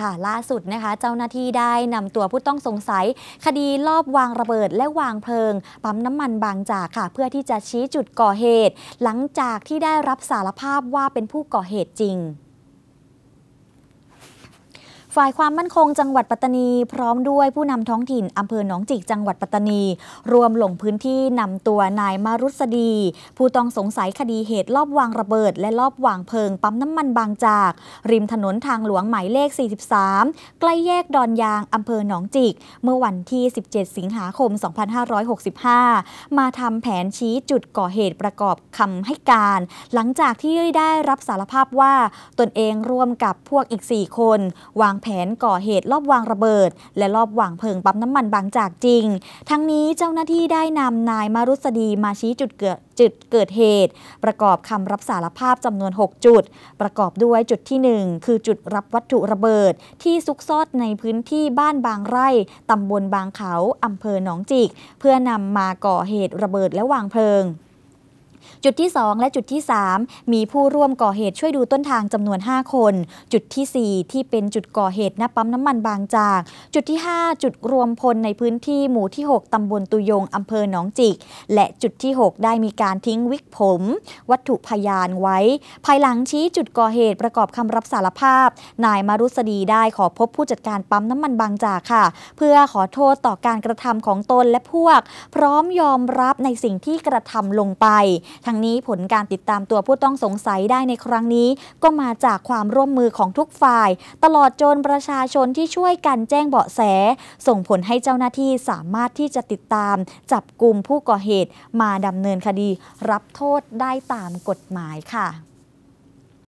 ค่ะล่าสุดนะคะ เจ้าหน้าที่ได้นำตัวผู้ต้องสงสัย คดีลอบวางระเบิดและวางเพลิงปั๊มน้ำมันบางจากค่ะ เพื่อที่จะชี้จุดก่อเหตุ หลังจากที่ได้รับสารภาพว่าเป็นผู้ก่อเหตุจริงฝ่ายความมั่นคงจังหวัดปัตตานีพร้อมด้วยผู้นำท้องถิ่นอำเภอหนองจิกจังหวัดปัตตานี รวมลงพื้นที่นำตัวนายมารุษดีผู้ต้องสงสัยคดีเหตุลอบวางระเบิด และลอบวางเพลิงปั๊มน้ำมันบางจาก ริมถนนทางหลวงหมายเลข 43 ใกล้แยกดอนยางอำเภอหนองจิก เมื่อวันที่ 17 สิงหาคม 2565 มาทำแผนชี้จุดก่อเหตุประกอบคำให้การ หลังจากที่ได้รับสารภาพว่าตนเองร่วมกับพวกอีก 4 คนวางแผนก่อเหตุลอบวางระเบิด และลอบวางเพลิงปั๊มน้ำมันบางจากจริง ทั้งนี้เจ้าหน้าที่ได้นำนายมารุษดี มาชี้จุดเกิดจุด เกิดเหตุ ประกอบคำรับสารภาพจำนวน 6 จุด ประกอบด้วยจุดที่ 1 คือจุดรับวัตถุระเบิดที่ซุกซ่อนในพื้นที่บ้านบางไร่ตำบลบางเขาอำเภอหนองจิก เพื่อนำมาก่อเหตุระเบิดและวางเพลิงจุดที่ 2 และจุดที่3มีผู้ร่วมก่อเหตุช่วยดูต้นทางจำนวน 5 คน จุดที่ 4 ที่เป็นจุดก่อเหตุณปั๊มน้ำมันบางจาก จุดที่5จุดรวมพลในพื้นที่หมู่ที่ 6 ตำบลตุยงอำเภอหนองจิก และจุดที่6ได้มีการทิ้งวิกผม วัตถุพยานไว้ ภายหลังชี้จุดก่อเหตุประกอบคำรับสารภาพนายมารุษดีได้ขอพบผู้จัดการปั๊มน้ำมันบางจากค่ะ เพื่อขอโทษต่อการกระทำของตนและพวกพร้อมยอมรับในสิ่งที่กระทำลงไปทั้งนี้ผลการติดตามตัวผู้ต้องสงสัยได้ในครั้งนี้ ก็มาจากความร่วมมือของทุกฝ่าย ตลอดจนประชาชนที่ช่วยกันแจ้งเบาะแส ส่งผลให้เจ้าหน้าที่สามารถที่จะติดตามจับกลุ่มผู้ก่อเหตุมาดำเนินคดี รับโทษได้ตามกฎหมายค่ะ